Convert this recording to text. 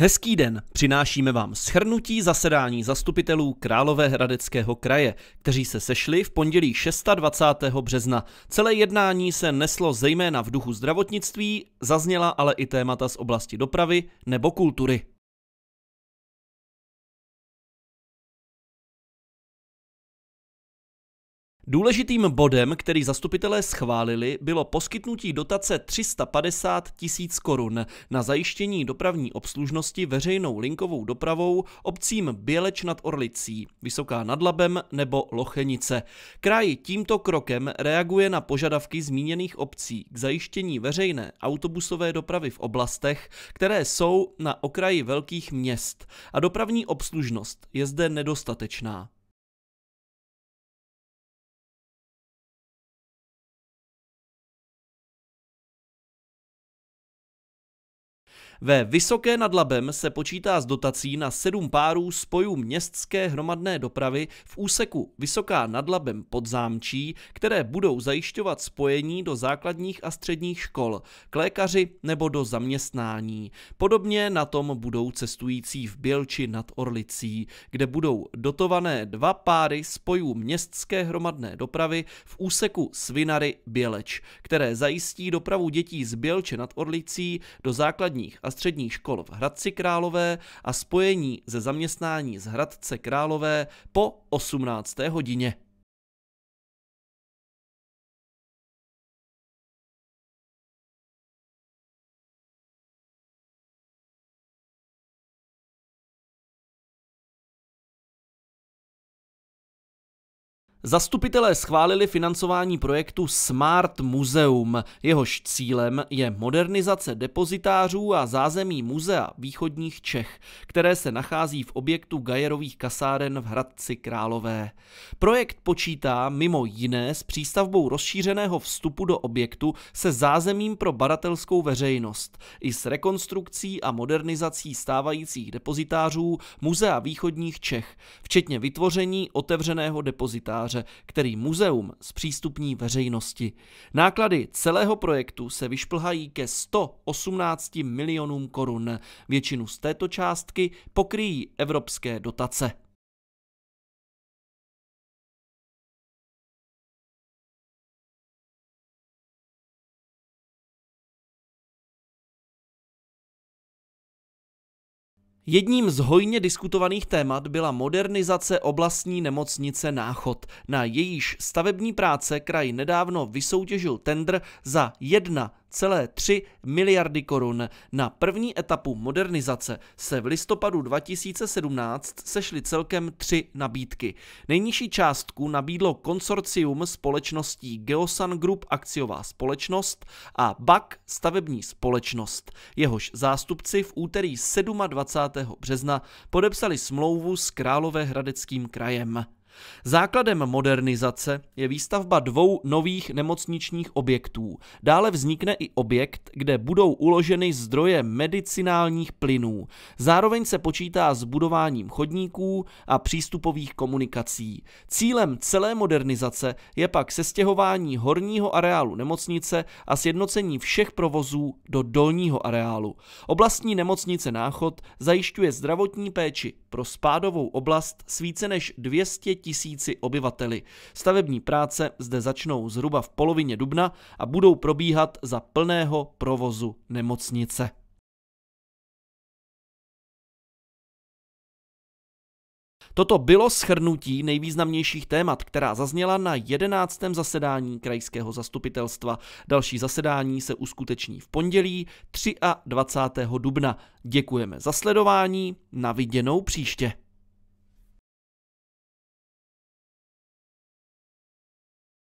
Hezký den, přinášíme vám schrnutí zasedání zastupitelů Královéhradeckého kraje, kteří se sešli v pondělí 26. března. Celé jednání se neslo zejména v duchu zdravotnictví, zazněla ale i témata z oblasti dopravy nebo kultury. Důležitým bodem, který zastupitelé schválili, bylo poskytnutí dotace 350 tisíc korun na zajištění dopravní obslužnosti veřejnou linkovou dopravou obcím Běleč nad Orlicí, Vysoká nad Labem nebo Lochenice. Kraj tímto krokem reaguje na požadavky zmíněných obcí k zajištění veřejné autobusové dopravy v oblastech, které jsou na okraji velkých měst a dopravní obslužnost je zde nedostatečná. Ve Vysoké nad Labem se počítá s dotací na sedm párů spojů městské hromadné dopravy v úseku Vysoká nad Labem Zámčí, které budou zajišťovat spojení do základních a středních škol, k lékaři nebo do zaměstnání. Podobně na tom budou cestující v Bělči nad Orlicí, kde budou dotované dva páry spojů městské hromadné dopravy v úseku Svinary Běleč, které zajistí dopravu dětí z Bělče nad Orlicí do základních a a středních škol v Hradci Králové a spojení ze zaměstnání z Hradce Králové po 18. hodině. Zastupitelé schválili financování projektu Smart Museum. Jehož cílem je modernizace depozitářů a zázemí muzea východních Čech, které se nachází v objektu Gajerových kasáren v Hradci Králové. Projekt počítá mimo jiné s přístavbou rozšířeného vstupu do objektu se zázemím pro badatelskou veřejnost i s rekonstrukcí a modernizací stávajících depozitářů muzea východních Čech, včetně vytvoření otevřeného depozitáře kanceláře, který muzeum zpřístupní veřejnosti. Náklady celého projektu se vyšplhají ke 118 milionům korun. Většinu z této částky pokryjí evropské dotace. Jedním z hojně diskutovaných témat byla modernizace oblastní nemocnice Náchod. Na jejíž stavební práce kraj nedávno vysoutěžil tender za 1 1,3 miliardy korun. Na první etapu modernizace se v listopadu 2017 sešly celkem tři nabídky. Nejnižší částku nabídlo konsorcium společností Geosan Group akciová společnost a BAK stavební společnost. Jehož zástupci v úterý 27. března podepsali smlouvu s Královéhradeckým krajem. Základem modernizace je výstavba dvou nových nemocničních objektů. Dále vznikne i objekt, kde budou uloženy zdroje medicinálních plynů. Zároveň se počítá s budováním chodníků a přístupových komunikací. Cílem celé modernizace je pak sestěhování horního areálu nemocnice a sjednocení všech provozů do dolního areálu. Oblastní nemocnice Náchod zajišťuje zdravotní péči pro spádovou oblast s více než 200 000 tisíci obyvateli. Stavební práce zde začnou zhruba v polovině dubna a budou probíhat za plného provozu nemocnice. Toto bylo schrnutí nejvýznamnějších témat, která zazněla na 11. zasedání krajského zastupitelstva. Další zasedání se uskuteční v pondělí 23. dubna. Děkujeme za sledování, na viděnou příště.